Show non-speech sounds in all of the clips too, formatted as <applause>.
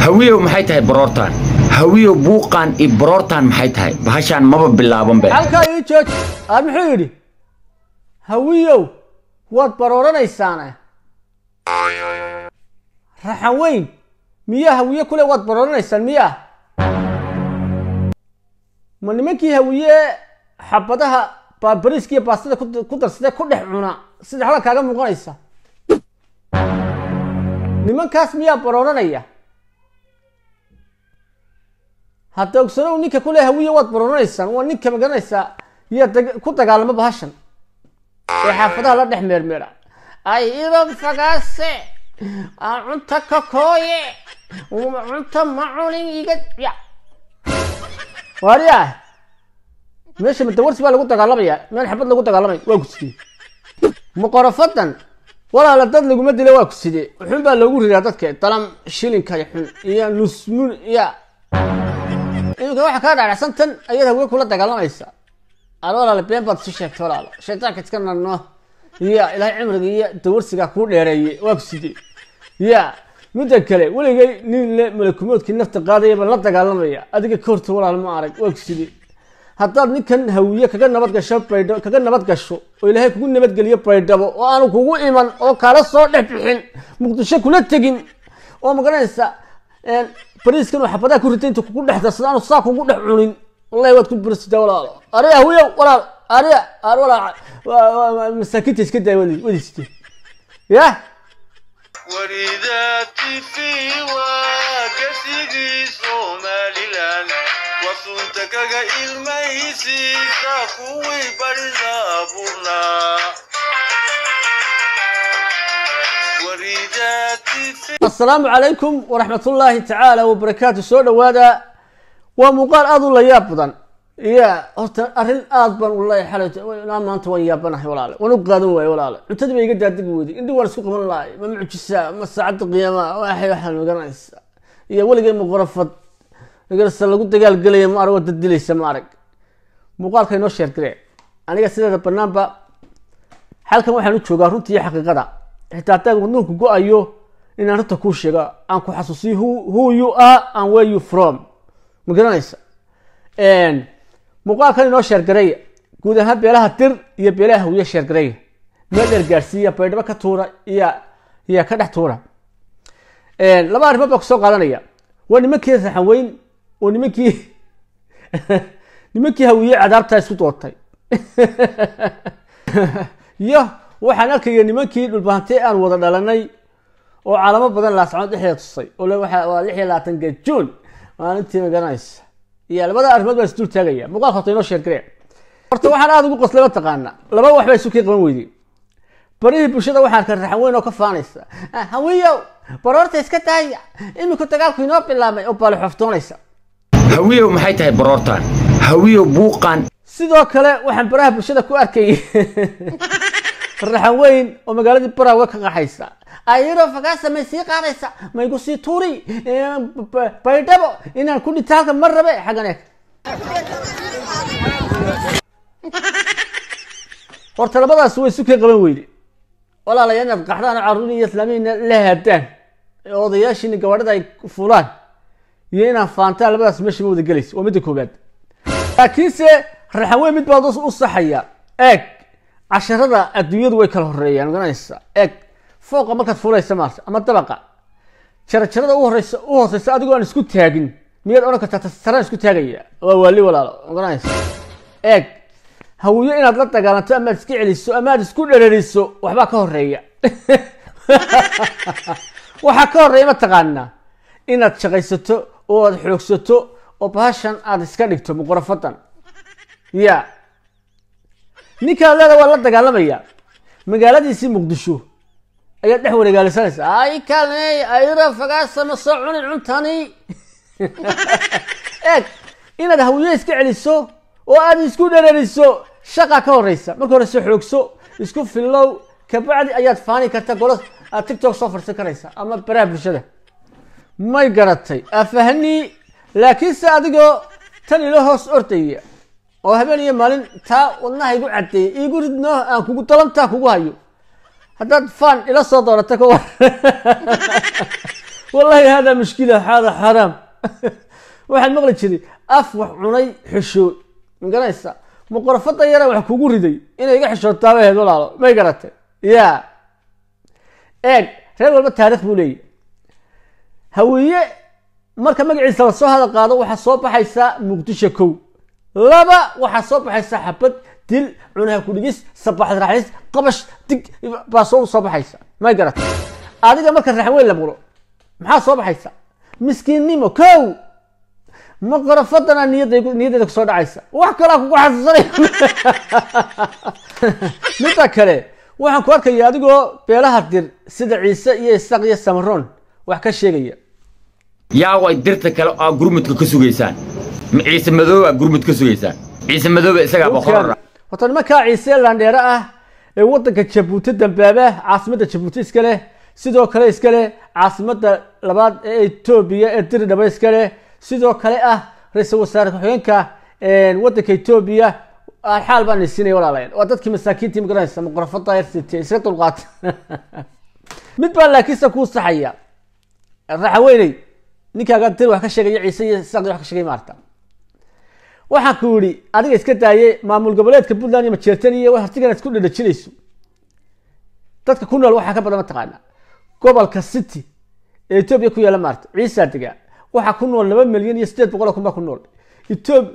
hawiyow maxay tahay baroortaan hawiyow buuqaan iyo baroortaan maxay tahay bahashaan maba bilaabanbe halkaa ii jooj aad muxuu yidhi hawiyow waad barooranaysaane raxan weyn miyaa hawiye kule waad barooranaysaan miyaa ma nimankii hawiye xabadaha baabariiskiiyo baastada ku darsadee ku dhex cuna sida xala kaaga muuqanaysa nimankaas miyaa barooranaya hadda ogsano ninka kule hawiya waad baranaysaan waa ninka magaranaysaa iyo ku dagaalamo bahashan ee xaafadaha la dhex meermeera ayidon fagaase cunta ka kooye cunta cunin iga warya ah. meesha madawarsi baa lagu dagaalamaya meel xabad lagu dagaalamay waa kusidee muqorofadan walaala dad laguma dila waa kusidee xun baa loogu riraa dadka dalam shilinka xun iyo nusmun iyo iminka waxaa kaa dhaadhacsan tan ayada haween kula dagaalamaysa al walaale been baad isu sheegtay walaalo shaydaanka iska narno ya ilaahay cimriga iyo dawarsigaa kuu dheereeye waa ku sidee ya midda kale weligay nin le malakumoodkii nafta qaadayaba la dagaalamaya adiga ka horta walaal ma arag waa ku sidee haddaad ninkan hawiye kaga nabadgasho baydhabo kaga nabad gasho oo ilaahay kugu nabadgeliyo baydhabo oo aanu kugu iman oo kala soo dhex bixin muqdisho kula tegin oo magaranaysa bariiskan xabadaha ku ritay inta kugu dhex darsadaan saa kugu dhex cunin wallahi waad ku barsitaa walaalo ariya hooyo walaal ariya ar walaa masaakiinta iska daay wadisite ya waridaati fi waagasigi somalilan wasunta kaga ilmaysiisa kuwii barida burnaa asalaamu calaykum waraxmatullaahi tacaala wabarakaatu soo dhawaada waa muuqaal aada u la yaab badan iya horta arrin aad baan u leeyahay xalay maanta waan yaabanahay walaale waan u qaadan waaye walaale cuntadii ba iga daadigi weyday indhi waan isku qaban lahay ma mucjisa ma saacadda qiyaama waxay waxaan magaranaysa iyo weligay ma qorafad magarasa lagu dagaalgelaya ma aragoo dad dilaysa ma arag muuqaalka inoo sheergaree aniga sideeda banaanba xalkan waxaan u joogaa runtii iyo xaqiiqada xitaa haddaan wadnuunka go-ayo in arrinta kuu sheega aan ku xasuusiyo who you are and where you from ma garanaysa muuqaalkan inoo sheergareeya guud ahaan beelaha dir iyo beelaha hawiye sheergareeya meel dheer gaadhsiiya baydhabo ka tuura iyo iyo ka dhex tuura laba arrimood baa kusoo qaadanaya waa nimankii saxanweyn oo nimankii <laughs> nimankii hawiye cadaabtaa isku doortay <laughs> iyo waxaan arkaya nimankii dhulbahantee aan wada dhalanay oo calamo badan laascanood dhexda tusay oo waa lix iyo labaatanka juun maalintii magaranaysa iyo labada arrimood baa isduul taagaya muuqaalka horta inoo sheegare horta waxaan aada ugu qoslay mataqaana laba wax baa isu kii qaban weyday barihii bulshada waxaa arka raxan weyn oo ka faanaysa ah, hawiyow baroorta iska daaya iminku dagaalku inoo bilaabmay oo baali xoftoonaysa hawiyow maxay tahay baroortan hawiyow buuqan sidoo kale waxaan baraha bulshada ku arkay <laughs> farraxan weyn oo magaaladii baraawe ka qaxaysa ayadoo fagaasa may sii qaadaysa may sii tuuri baydhabo inaan ku dhinta halka mar rabe xaggan eeg horta labadaas way isu ka qaban weyde walaalayaa inaad qaxdaan oo iyo islaamiyiina la haadaan oo odayaashiina gabaadhada ay fulaan iyo inaad faantaan labadaas meesha ma wada gelaysa waa midda koobaad laakiinse raxan weyn mid baad u saxaya eeg casharada adduunyadu way kala horeeyaan oganaysa eeg fooqa markaad fuulaysa maarta ama dabaqa jarajarada u horeysa u hooseysa adigoo aan isku taagin miyaad odhan kartaa tasaraan isku taagaya waa waali walaalo oganaysa eeg hawiyo inaad la dagaalanto amaad iska celiso ama isku dhereriso waxbaa ka horeeya <laughs> waxaa ka horreeya ma mataqaanaa inaad shaqaysato oo aad xoogsato oo bahashan aada iska dhigto muqurafadan ya ninkaa leeda waa la dagaalamaya magaaladiisii muqdisho ayaad dhex wareegaalisanaysa ay kaalmeey ayra fagaasama soo cuni cuntani <laughs> eeg inaad hawiye iska celiso oo aad isku dherariso shaqa ka horeysa marka hore soo xoogso isku fillow kabacdi ayaad faani karta gola aad tictok soo farsan karaysa ama baraha bulshada may garatay afahni laakiinse adigoo tan ilo hoos ordaya oo habeen iyo maalin taa wadnaha igu caddeeyay igu ridno aan kugu dalantaa kugu hayo haddaad faan ila soo doorata ka wallahi hada mushkila hada xaraam waxaan maqli jiray af wax cunay xishoo maganaysa muqorafada yaraa wax kugu riday inay iga xishootaaba ahayd walaalo may garatay ya eeg reer walba taarikh buu leeyahy haweeye marka magaciisa lasoo hadal qaado waxaa soo baxaysaa muqdisho kow laba waxaa soo baxaysa xabad dil cunaha kudhigis sabaxad raaxis qabash dig baa soo soo baxaysa ma garata adiga marka raxweyn la bulo maxaa soo baxaysa miskiinnimo kow maqrafadana niyada niyadeeda kusoo dhacaysa wax kalaa kugu xasuusanay <laughs> midda kale waxaan ku arkaya adigoo beelaha dir sida ciise iyo isaaq iyo samaroon wax ka sheegaya yaa way dirta kale aa gurmudka ka sugaysaan ma ciise madooba gurmud ka sugaysaan ciise madooba isagaa boqor horta nimankaa ciise landheere ah ee wadanka jabuuti dambaaba caasimadda jabuuti iska sidoo kale iska caasimadda labaad ee etoobiya ee diridhaba iska sidoo kale ah ra-iisul wasaare ku-xigeenka wadanka etoobiya alxaal ah, baan siinaya walaalaya waa dadkii masaakiintii magaranaysa muqrafada rct iska dulqaata <laughs> mid baa laakiinse kuu saxaya raaxaweyney ninkaaga dir wax ka sheegaya ciise iyo saqdi wax ka sheegay maarta waxaa ku yidhi adiga iska daaye maamul goboleedka puntland iyo majeertan iyo hartigan isku dhadhajinayso dadka ku nool waxaa ka badan mataqaana gobolka city ee etoobiya ku yaala maarta ciisa degaa waxaa ku nool laba milyan iyo sideed boqol oo kunbaa ku nool etoob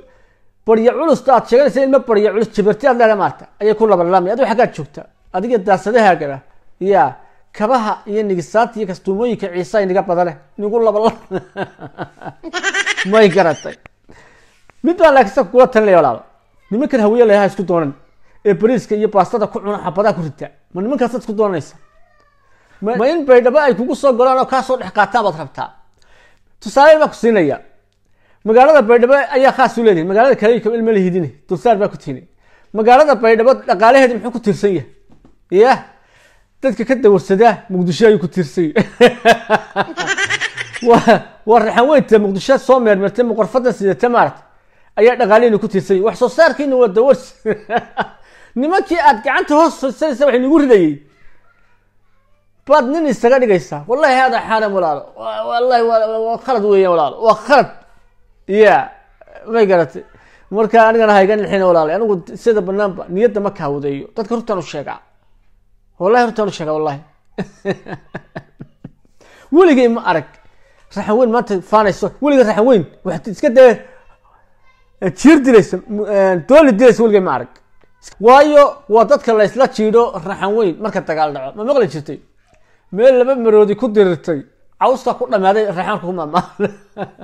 barya culusta aad sheeganaysa in ma barya culus jabarti aad leeda maarta ayay ku labalalaamaya adigo xaggaad joogta adiga daasadahaagaa ya kabaha iyo nigisaadta iyo kastuumooyinka ciisa inaga badane nigu labalaa <laughs> may garatay mid baan laakiin saka kula nimankan hawiye layaha isku doonan ee bariiska iyo baastada ku cuna xabadaha ku rita ma nimankaasad isku doonanaysa ma in baydhabo ay kugu soo golaan oo kaa soo dhex qaataan baad rabtaa tusaale baa ku siinaya magaalada baydhabo ayaa khaas u leedihin magaalada kaleykam ilma la dulsaar baa ku tiine magaalada baydhabo dhaqaalaheedi muxuu ku tiirsan yahay yah dadka ka dawarsadaa muqdisho ayuu ku tiirsan yahay <laughs> waa raxan weynta muqdisho soo meermeertay muqorfadan sidata maarata ayaa dhaqaalihiina ku tiirsanyay wax soo saarkiina waa dawar <laughs> nimankii aad gacanta hoos sanaysa waxay nagu ridayey baad nin isaga dhigaysaa wallahi haadaa xaaram walaalo wallahi waa khalad weeyaan walaalo waa khalad ya may garatay marka anigana hayga nilxina walaale anigu sida banaanba niyadda ma kaawadeeyo dadka hortaan u sheegaa wallahi hortaan u sheegaa wallahi <laughs> weligay ma arag raxan weyn maanta faanayso weliga raxan weyn wax iska dee jiir dilayso dooli dilayso weligay ma arag waayo waa dadka laysla jiidho raxan weyn marka dagaal dhaco ma maqli jirtay meel laba maroodi ku dirirtay cawstaa ku dhammaaday raxaanka ku maamaal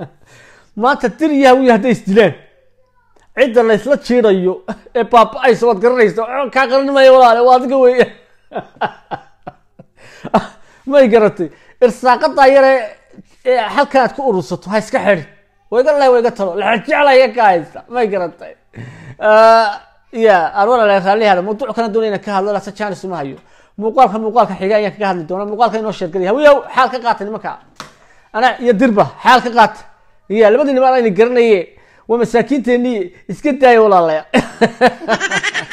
<laughs> maanta diryaha wiy hadday isdilaan cidda laysla jiidhayo <laughs> ee baaba-ayso waad garanaysa kaa qaranimayo walaale waa adiga weeya <laughs> may garatay irsaaqadaa yare ee halkaaad ku urursato ha iska xedhin ويقول لي ويقتلوا الحج علي جايز ما يقرطي يا ارونا لا يخلي هذا موضوع كان دونينا كهذا لا سجان سما هيو muuqaalka muuqaalka xiga ayaa kaga hadli doona muuqaalka inoo sheergaliya hawiyow xaal ka qaata nimanka ana iyo dirba xaal ka qaata iya labadii niman ayna garanaye waa masaakiinteennii iska daaya walaalayaa